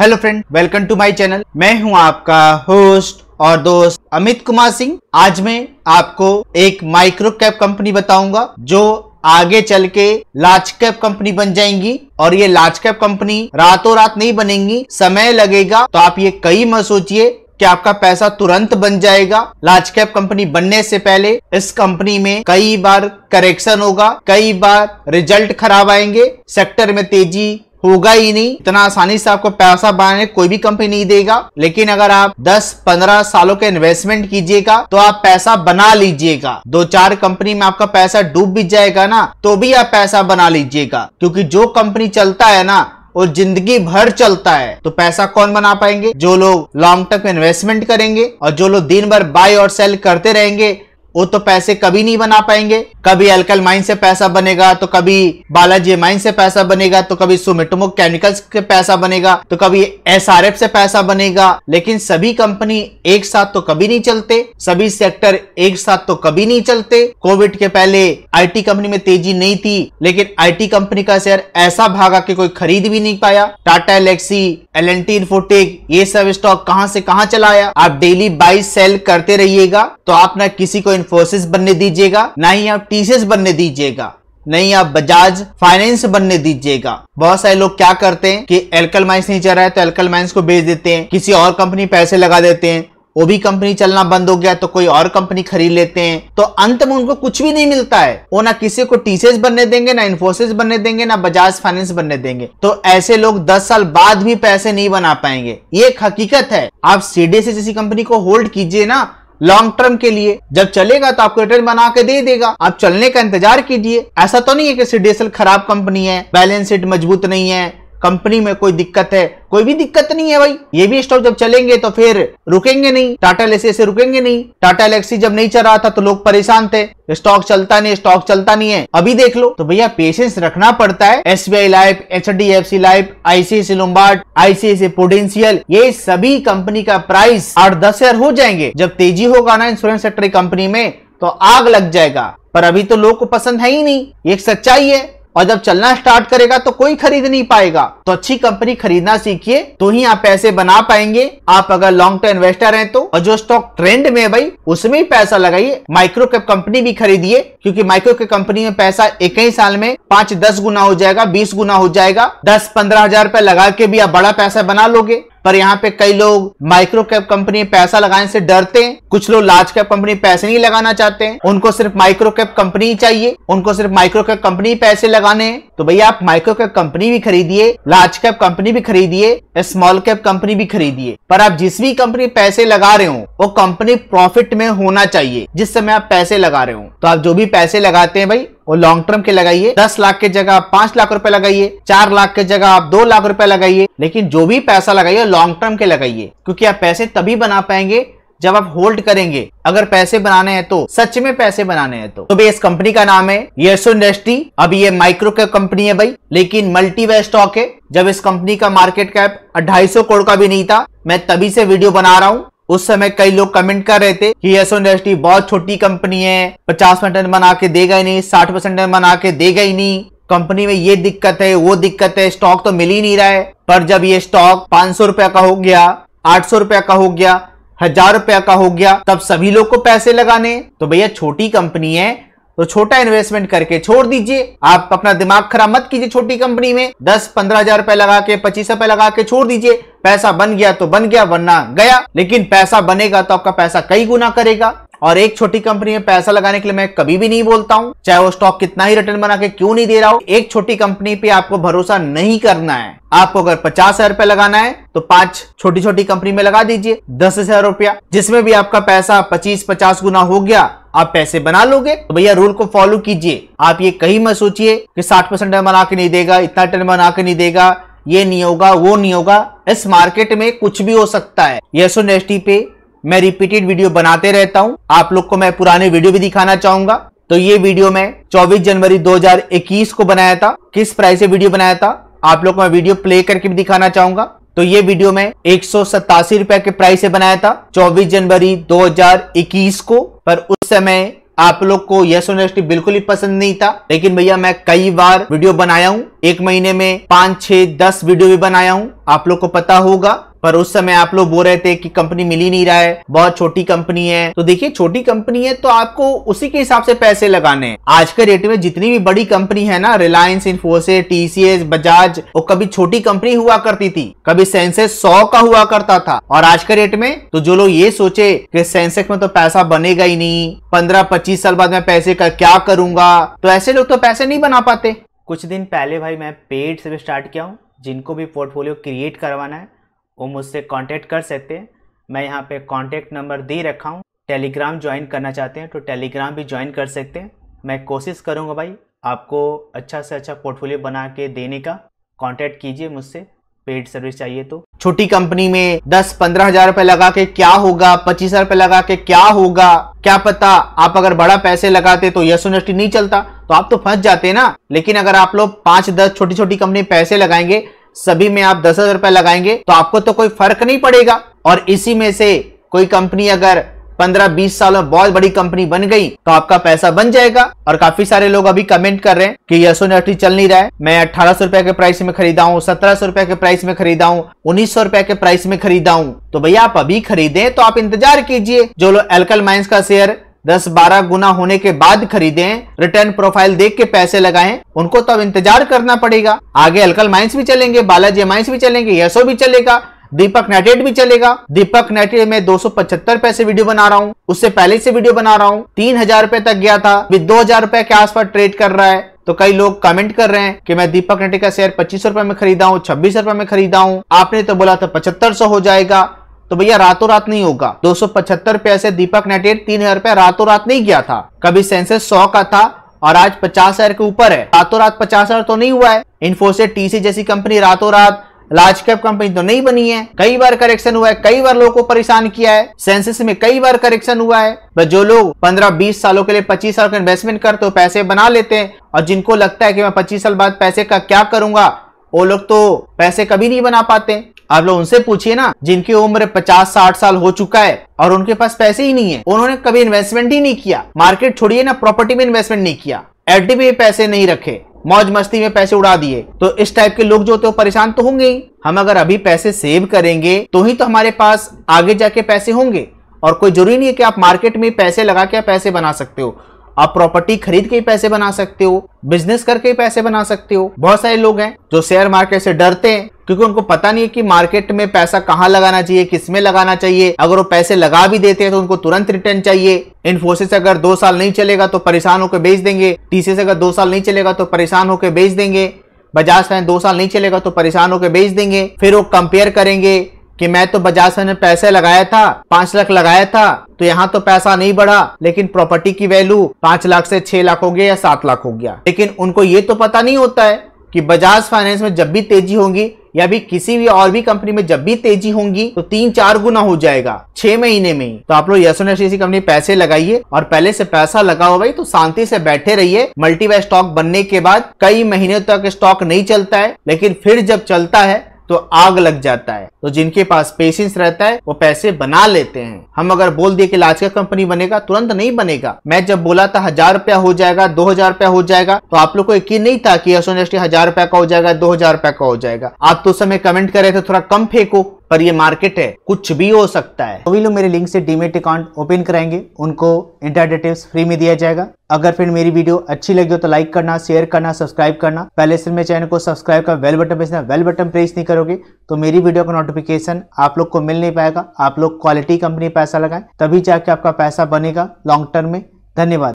hello friend welcome to my channel मैं हूं आपका होस्ट और दोस्त अमित कुमार सिंह आज मैं आपको एक माइक्रो कैप कंपनी बताऊंगा जो आगे चल के लार्ज कैप कंपनी बन जाएंगी और ये लार्ज कैप कंपनी रातों रात नहीं बनेंगी समय लगेगा तो आप ये कई मत सोचिए कि आपका पैसा तुरंत बन जाएगा लार्ज कैप कंपनी बनने से पहले इस कंपनी में कई बार करेक्शन होगा कई बार रिजल्ट खराब आएंगे सेक्टर में तेजी होगा ही नहीं इतना आसानी से आपको पैसा बनाने कोई भी कंपनी नहीं देगा लेकिन अगर आप 10-15 सालों के इन्वेस्टमेंट कीजिएगा तो आप पैसा बना लीजिएगा दो चार कंपनी में आपका पैसा डूब भी जाएगा ना तो भी आप पैसा बना लीजिएगा क्योंकि जो कंपनी चलता है ना और जिंदगी भर चलता है तो पैसा कौन बना पाएंगे जो लोग लॉन्ग टर्म इन्वेस्टमेंट करेंगे और जो लोग दिन भर बाय और सेल करते रहेंगे वो तो पैसे कभी नहीं बना पाएंगे कभी अल्कल माइन से पैसा बनेगा तो कभी बालाजी माइन से पैसा बनेगा तो कभी सुमिटमो केमिकल्स से पैसा बनेगा तो कभी एफ से पैसा बनेगा लेकिन सभी कंपनी एक साथ तो कभी नहीं चलते सभी सेक्टर एक साथ तो कभी नहीं चलते कोविड के पहले आईटी कंपनी में तेजी नहीं थी लेकिन आईटी कंपनी का शेयर ऐसा भागा कि कोई खरीद भी नहीं पाया Tata Elxsi L N T ये सब स्टॉक कहाँ से कहाँ चलाया आप डेली बाई सेल करते रहिएगा तो आप ना किसी को फोर्सेस बनने दीजिएगा ना ही आप टीसीएस बनने दीजिएगा नहीं आप बजाज फाइनेंस बनने दीजिएगा बहुत सारे लोग क्या करते हैं कि एल्कल माइंस नहीं चल रहा है तो एल्कल माइंस को बेच देते हैं किसी और कंपनी पैसे लगा देते हैं वो भी कंपनी चलना बंद हो गया तो कोई और कंपनी खरीद लेते हैं तो अंत में उनको कुछ भी नहीं मिलता है वो ना किसी को टीसीएस बनने देंगे ना इन्फोसिस बनने देंगे ना बजाज फाइनेंस बनने देंगे तो ऐसे लोग 10 साल बाद भी पैसे नहीं बना पाएंगे ये एक हकीकत है आप सीडीएस जैसी कंपनी को होल्ड कीजिए ना लॉन्ग टर्म के लिए जब चलेगा तो आपको रिटर्न बना के दे देगा आप चलने का इंतजार कीजिए ऐसा तो नहीं है कि सीडीएसएल खराब कंपनी है बैलेंस शीट मजबूत नहीं है कंपनी में कोई दिक्कत है कोई भी दिक्कत नहीं है भाई ये भी स्टॉक जब चलेंगे तो फिर रुकेंगे नहीं टाटा एलेक्सी से रुकेंगे नहीं टाटा एलेक्सी जब नहीं चल रहा था तो लोग परेशान थे स्टॉक चलता नहीं स्टॉक चलता नहीं है अभी देख लो तो भैया पेशेंस रखना पड़ता है S B I life H D F C life ICICI Lombard ICICI Prudential ये सभी कंपनी का प्राइस आठ दस हजार हो जाएंगे जब तेजी होगा ना इंश्योरेंस सेक्टर की कंपनी में तो आग लग जाएगा पर अभी तो लोग को पसंद है ही नहीं एक सच्चाई है और जब चलना स्टार्ट करेगा तो कोई खरीद नहीं पाएगा तो अच्छी कंपनी खरीदना सीखिए तो ही आप पैसे बना पाएंगे आप अगर लॉन्ग टर्म इन्वेस्टर हैं तो और जो स्टॉक ट्रेंड में है भाई उसमें पैसा लगाइए माइक्रो कैप कंपनी भी खरीदिए क्योंकि माइक्रो कैप कंपनी में पैसा एक ही साल में पांच दस गुना हो जाएगा बीस गुना हो जाएगा दस पंद्रह हजार लगा के भी आप बड़ा पैसा बना लोगे पर यहाँ पे कई लोग माइक्रो कैप कंपनी पैसा लगाने से डरते हैं कुछ लोग लार्ज कैप कंपनी पैसे नहीं लगाना चाहते हैं उनको सिर्फ माइक्रो कैप कंपनी चाहिए उनको सिर्फ माइक्रो कैप कंपनी पैसे लगाने तो भैया आप माइक्रो कैप कंपनी भी खरीदिए लार्ज कैप कंपनी भी खरीदिए स्मॉल कैप कंपनी भी खरीदिए पर आप जिस भी कंपनी पैसे लगा रहे हो वो कंपनी प्रॉफिट में होना चाहिए जिस समय आप पैसे लगा रहे हो तो आप जो भी पैसे लगाते हैं भाई वो लॉन्ग टर्म के लगाइए दस लाख के जगह आप पांच लाख रुपए लगाइए चार लाख के जगह आप दो लाख रुपए लगाइए लेकिन जो भी पैसा लगाइए लॉन्ग टर्म के लगाइए क्योंकि आप पैसे तभी बना पाएंगे जब आप होल्ड करेंगे अगर पैसे बनाने हैं तो सच में पैसे बनाने हैं तो तो भाई इस कंपनी का नाम है येसो इंडस्ट्री अब ये माइक्रो कैप कंपनी है भाई लेकिन मल्टी वे स्टॉक है जब इस कंपनी का मार्केट कैप 250 करोड़ का भी नहीं था मैं तभी से वीडियो बना रहा हूँ उस समय कई लोग कमेंट कर रहे थे कि एसो इंडस्ट्री बहुत छोटी कंपनी है पचास परसेंट बना के देगा ही नहीं साठ परसेंट बना के देगा ही नहीं कंपनी में ये दिक्कत है वो दिक्कत है स्टॉक तो मिल ही नहीं रहा है पर जब ये स्टॉक पांच सौ रुपया का हो गया आठ सौ रुपया का हो गया हजार रुपया का हो गया तब सभी लोग को पैसे लगाने तो भैया छोटी कंपनी है तो छोटा इन्वेस्टमेंट करके छोड़ दीजिए आप अपना दिमाग खराब मत कीजिए छोटी कंपनी में दस पंद्रह हजार रुपए लगा के पच्चीस रुपए लगा के छोड़ दीजिए पैसा बन गया तो बन गया वरना गया लेकिन पैसा बनेगा तो आपका पैसा कई गुना करेगा और एक छोटी कंपनी में पैसा लगाने के लिए मैं कभी भी नहीं बोलता हूं चाहे वो स्टॉक कितना ही रिटर्न बना के क्यों नहीं दे रहा हो एक छोटी कंपनी पे आपको भरोसा नहीं करना है आपको अगर पचास हजार रुपए लगाना है तो पांच छोटी छोटी कंपनी में लगा दीजिए दस हजार रुपया जिसमें भी आपका पैसा पच्चीस पचास गुना हो गया आप पैसे बना लोगे तो भैया रूल को फॉलो कीजिए आप ये कहीं मत सोचिए कि साठ परसेंट बना के नहीं देगा इतना टर्न बना के नहीं देगा ये नहीं होगा वो नहीं होगा इस मार्केट में कुछ भी हो सकता है ये सो पे मैं रिपीटेड वीडियो बनाते रहता हूं आप लोग को मैं पुराने वीडियो भी दिखाना चाहूंगा तो ये वीडियो मैं 24 जनवरी 2021 को बनाया था किस प्राइस से वीडियो बनाया था आप लोग को मैं वीडियो प्ले करके भी दिखाना चाहूंगा तो ये वीडियो मैं एक रुपए के प्राइस से बनाया था 24 जनवरी 2021 को पर उस समय आप लोग को यह यूनिवर्सिटी बिल्कुल ही पसंद नहीं था लेकिन भैया मैं कई बार वीडियो बनाया हूँ एक महीने में पांच छह दस वीडियो भी बनाया हूँ आप लोग को पता होगा पर उस समय आप लोग बोल रहे थे कि कंपनी मिल ही नहीं रहा है बहुत छोटी कंपनी है तो देखिए छोटी कंपनी है तो आपको उसी के हिसाब से पैसे लगाने हैं आज के डेट में जितनी भी बड़ी कंपनी है ना रिलायंस इन्फोसिस टीसीएस बजाज वो कभी छोटी कंपनी हुआ करती थी कभी सेंसेक्स सौ का हुआ करता था और आज के डेट में तो जो लोग ये सोचे कि सेंसेक्स में तो पैसा बनेगा ही नहीं पंद्रह पच्चीस साल बाद मैं पैसे का क्या करूंगा तो ऐसे लोग तो पैसे नहीं बना पाते कुछ दिन पहले भाई मैं पेड से भी स्टार्ट किया हूँ जिनको भी पोर्टफोलियो क्रिएट करवाना है वो मुझसे कांटेक्ट कर सकते हैं मैं यहाँ पे कांटेक्ट नंबर दे रखा हूँ टेलीग्राम ज्वाइन करना चाहते हैं तो टेलीग्राम भी ज्वाइन कर सकते हैं मैं कोशिश करूँगा भाई आपको अच्छा से अच्छा पोर्टफोलियो बना के देने का कॉन्टेक्ट कीजिए मुझसे पेड सर्विस चाहिए तो छोटी कंपनी में दस पंद्रह हजार रुपए लगा के क्या होगा पच्चीस हजार रुपए लगा के क्या होगा क्या पता आप अगर बड़ा पैसे लगाते तो यस यूनिवर्सिटी नहीं चलता तो आप तो फंस जाते ना लेकिन अगर आप लोग पांच दस छोटी छोटी कंपनी पैसे लगाएंगे सभी में आप दस हजार रुपए लगाएंगे तो आपको तो कोई फर्क नहीं पड़ेगा और इसी में से कोई कंपनी अगर पंद्रह बीस साल में बहुत बड़ी कंपनी बन गई तो आपका पैसा बन जाएगा और काफी सारे लोग अभी कमेंट कर रहे हैं कि यशो नटरी चल नहीं रहा है मैं अठारह सौ रुपए के प्राइस में खरीदा हूँ सत्रह सौ रुपए के प्राइस में खरीदा हूँ उन्नीस सौ रुपए के प्राइस में खरीदा हूँ तो भैया आप अभी खरीदे तो आप इंतजार कीजिए जो लोग एल्कल माइंस का शेयर दस बारह गुना होने के बाद खरीदें रिटर्न प्रोफाइल देख के पैसे लगाएं उनको तो अब इंतजार करना पड़ेगा आगे अलकल माइंस भी चलेंगे बालाजी माइंस भी चलेंगे यशो भी चलेगा दीपक नेटेड भी चलेगा दीपक नेटेड में 275 पैसे वीडियो बना रहा हूँ उससे पहले से वीडियो बना रहा हूँ तीन हजार रुपए तक गया था अभी दो हजार रुपए के पास ट्रेड कर रहा है तो कई लोग कमेंट कर रहे हैं कि मैं दीपक नेटेड का शेयर पच्चीस रुपए में खरीदा हूँ छब्बीस रुपए में खरीदा हूँ आपने तो बोला था पचहत्तर हो जाएगा तो भैया रातों रात नहीं होगा दो पैसे दीपक नेटेट तीन हजार रुपया रातों रात नहीं गया था कभी सेंसेस सौ का था और आज पचास हजार के ऊपर है रातों रात पचास हजार तो नहीं हुआ है इन्फोसिस टीसी जैसी कंपनी रातों रात लार्ज कैप कंपनी तो नहीं बनी है कई बार करेक्शन हुआ है कई बार लोगों को परेशान किया है सेंसेस में कई बार करेक्शन हुआ है बस जो लोग 15-20 सालों के लिए 25 साल का इन्वेस्टमेंट करते हो पैसे बना लेते हैं और जिनको लगता है कि मैं 25 साल बाद पैसे का क्या करूंगा वो लोग तो पैसे कभी नहीं बना पाते आप लोग उनसे पूछिए ना जिनकी उम्र 50-60 साल हो चुका है और उनके पास पैसे ही नहीं है उन्होंने कभी इन्वेस्टमेंट ही नहीं किया मार्केट छोड़िए ना प्रॉपर्टी में इन्वेस्टमेंट नहीं किया एफ में पैसे नहीं रखे मौज मस्ती में पैसे उड़ा दिए तो इस टाइप के लोग जो होते हो परेशान तो होंगे ही हम अगर अभी पैसे सेव करेंगे तो ही तो हमारे पास आगे जाके पैसे होंगे और कोई जरूरी नहीं है कि आप मार्केट में पैसे लगा के पैसे बना सकते हो आप प्रॉपर्टी खरीद के ही पैसे बना सकते हो बिजनेस करके ही पैसे बना सकते हो बहुत सारे लोग हैं जो शेयर मार्केट से डरते हैं क्योंकि उनको पता नहीं है कि मार्केट में पैसा कहाँ लगाना चाहिए किस में लगाना चाहिए अगर वो पैसे लगा भी देते हैं तो उनको तुरंत रिटर्न चाहिए इन्फोसिस अगर दो साल नहीं चलेगा तो परेशान होकर बेच देंगे टीसीएस अगर दो साल नहीं चलेगा तो परेशान होकर बेच देंगे बजाज फाइन दो साल नहीं चलेगा तो परेशान होकर बेच देंगे फिर वो कंपेयर करेंगे कि मैं तो बजाज से पैसे लगाया था पांच लाख लगाया था तो यहाँ तो पैसा नहीं बढ़ा लेकिन प्रॉपर्टी की वैल्यू पांच लाख से छह लाख हो गया या सात लाख हो गया लेकिन उनको ये तो पता नहीं होता है कि बजाज फाइनेंस में जब भी तेजी होगी या भी किसी भी और भी कंपनी में जब भी तेजी होंगी तो तीन चार गुना हो जाएगा छह महीने में ही तो आप लोग यशोन एसोसी कंपनी पैसे लगाइए और पहले से पैसा लगा हो भाई तो शांति से बैठे रहिए मल्टीवाई स्टॉक बनने के बाद कई महीने तक स्टॉक नहीं चलता है लेकिन फिर जब चलता है तो आग लग जाता है तो जिनके पास पेशेंस रहता है वो पैसे बना लेते हैं हम अगर बोल दिए कि लाचका कंपनी बनेगा तुरंत नहीं बनेगा मैं जब बोला था हजार रुपया हो जाएगा दो हजार रुपया हो जाएगा तो आप लोग को यकीन नहीं था कि यशोन हजार रुपया का हो जाएगा दो हजार रुपया का हो जाएगा आप तो समय कमेंट कर रहे थे थोड़ा कम फेंको पर ये मार्केट है कुछ भी हो सकता है तो भी लोग मेरे लिंक से डीमेट अकाउंट ओपन कराएंगे उनको इंटर टिप्स फ्री में दिया जाएगा अगर फिर मेरी वीडियो अच्छी लगी हो तो लाइक करना शेयर करना सब्सक्राइब करना पहले से मेरे चैनल को सब्सक्राइब कर बेल बटन भेजना बेल बटन प्रेस नहीं करोगे तो मेरी वीडियो का नोटिफिकेशन आप लोग को मिल नहीं पाएगा आप लोग क्वालिटी कंपनी पैसा लगाए तभी जाके आपका पैसा बनेगा लॉन्ग टर्म में धन्यवाद